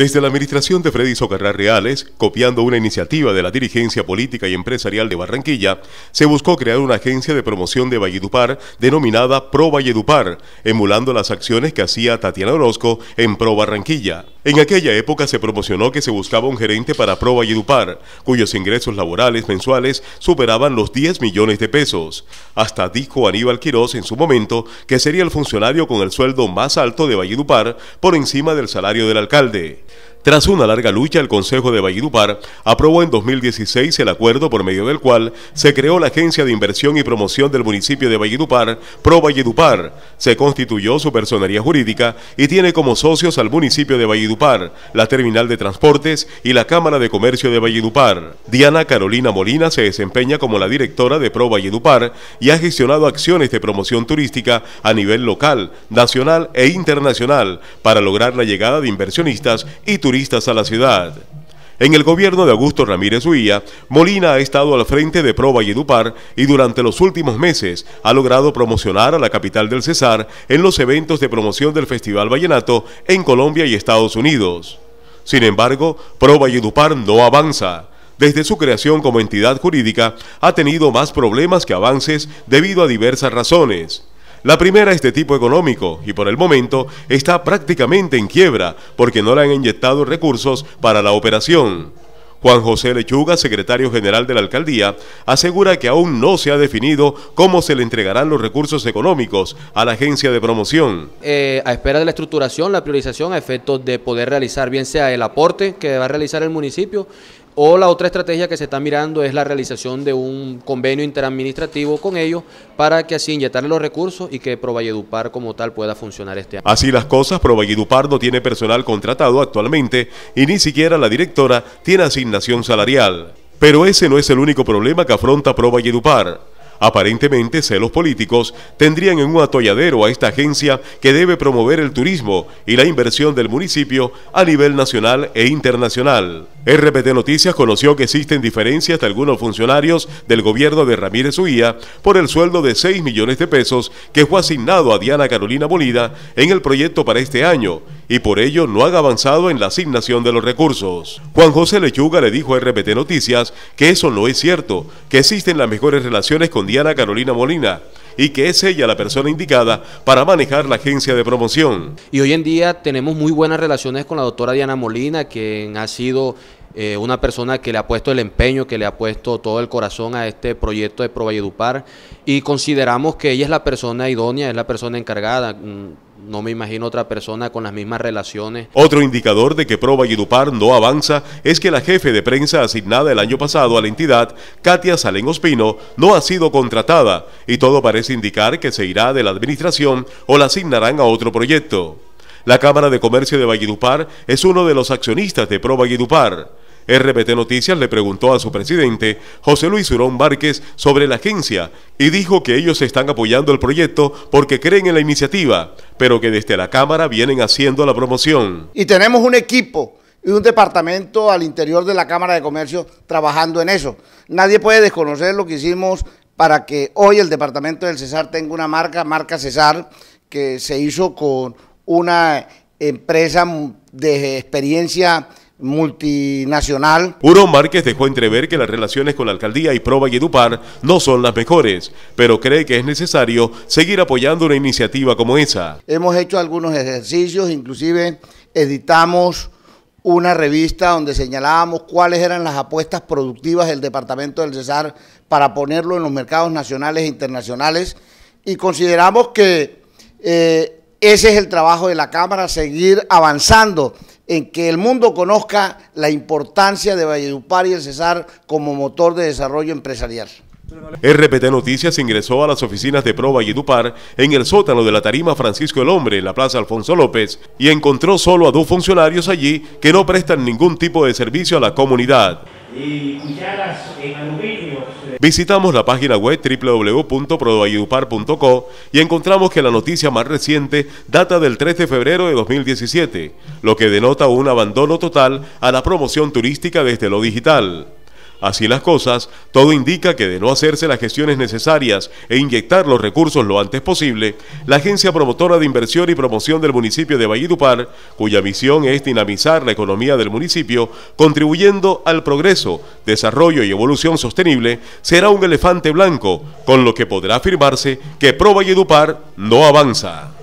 Desde la administración de Freddy Socarrá Reales, copiando una iniciativa de la dirigencia política y empresarial de Barranquilla, se buscó crear una agencia de promoción de Valledupar denominada Pro Valledupar, emulando las acciones que hacía Tatiana Orozco en Pro Barranquilla. En aquella época se promocionó que se buscaba un gerente para Pro Valledupar, cuyos ingresos laborales mensuales superaban los 10 millones de pesos. Hasta dijo Aníbal Quirós en su momento que sería el funcionario con el sueldo más alto de Valledupar por encima del salario del alcalde. Tras una larga lucha, el Consejo de Valledupar aprobó en 2016 el acuerdo por medio del cual se creó la Agencia de Inversión y Promoción del municipio de Valledupar, Pro Valledupar. Se constituyó su personería jurídica y tiene como socios al municipio de Valledupar, la Terminal de Transportes y la Cámara de Comercio de Valledupar. Diana Carolina Molina se desempeña como la directora de Pro Valledupar y ha gestionado acciones de promoción turística a nivel local, nacional e internacional para lograr la llegada de inversionistas y turistas turistas a la ciudad. En el gobierno de Augusto Ramírez Huilla, Molina ha estado al frente de Pro Valledupar y durante los últimos meses ha logrado promocionar a la capital del Cesar en los eventos de promoción del Festival Vallenato en Colombia y Estados Unidos. Sin embargo, Pro Valledupar no avanza. Desde su creación como entidad jurídica ha tenido más problemas que avances debido a diversas razones. La primera es de tipo económico y por el momento está prácticamente en quiebra porque no le han inyectado recursos para la operación. Juan José Lechuga, secretario general de la alcaldía, asegura que aún no se ha definido cómo se le entregarán los recursos económicos a la agencia de promoción. Eh, a espera de la estructuración, la priorización, a efectos de poder realizar bien sea el aporte que va a realizar el municipio, o la otra estrategia que se está mirando es la realización de un convenio interadministrativo con ellos para que así inyectarle los recursos y que Provalledupar como tal pueda funcionar este año. Así las cosas, Provalledupar no tiene personal contratado actualmente y ni siquiera la directora tiene asignado nación salarial. Pero ese no es el único problema que afronta Pro Aparentemente, celos políticos tendrían en un atolladero a esta agencia que debe promover el turismo y la inversión del municipio a nivel nacional e internacional. RPT Noticias conoció que existen diferencias de algunos funcionarios del gobierno de Ramírez Uía por el sueldo de 6 millones de pesos que fue asignado a Diana Carolina Molina en el proyecto para este año y por ello no ha avanzado en la asignación de los recursos. Juan José Lechuga le dijo a RPT Noticias que eso no es cierto, que existen las mejores relaciones con Diana Carolina Molina y que es ella la persona indicada para manejar la agencia de promoción. Y hoy en día tenemos muy buenas relaciones con la doctora Diana Molina, quien ha sido eh, una persona que le ha puesto el empeño, que le ha puesto todo el corazón a este proyecto de Provalledupar y consideramos que ella es la persona idónea, es la persona encargada. Mm, no me imagino otra persona con las mismas relaciones. Otro indicador de que Pro Valledupar no avanza es que la jefe de prensa asignada el año pasado a la entidad, Katia Salén Ospino, no ha sido contratada y todo parece indicar que se irá de la administración o la asignarán a otro proyecto. La Cámara de Comercio de Valledupar es uno de los accionistas de Pro Valledupar. RPT Noticias le preguntó a su presidente, José Luis Urón Márquez, sobre la agencia y dijo que ellos están apoyando el proyecto porque creen en la iniciativa, pero que desde la Cámara vienen haciendo la promoción. Y tenemos un equipo y un departamento al interior de la Cámara de Comercio trabajando en eso. Nadie puede desconocer lo que hicimos para que hoy el departamento del César tenga una marca, marca César que se hizo con una empresa de experiencia multinacional. Puro Márquez dejó entrever que las relaciones con la alcaldía y y Edupar, no son las mejores, pero cree que es necesario seguir apoyando una iniciativa como esa. Hemos hecho algunos ejercicios, inclusive editamos una revista donde señalábamos cuáles eran las apuestas productivas del Departamento del Cesar para ponerlo en los mercados nacionales e internacionales y consideramos que eh, ese es el trabajo de la Cámara, seguir avanzando en que el mundo conozca la importancia de Valledupar y el Cesar como motor de desarrollo empresarial. RPT Noticias ingresó a las oficinas de Pro Valledupar en el sótano de la tarima Francisco el Hombre en la Plaza Alfonso López y encontró solo a dos funcionarios allí que no prestan ningún tipo de servicio a la comunidad. Visitamos la página web www.prodoayupar.co y encontramos que la noticia más reciente data del 3 de febrero de 2017, lo que denota un abandono total a la promoción turística desde lo digital. Así las cosas, todo indica que de no hacerse las gestiones necesarias e inyectar los recursos lo antes posible, la Agencia Promotora de Inversión y Promoción del municipio de Valledupar, cuya misión es dinamizar la economía del municipio, contribuyendo al progreso, desarrollo y evolución sostenible, será un elefante blanco, con lo que podrá afirmarse que Pro Valledupar no avanza.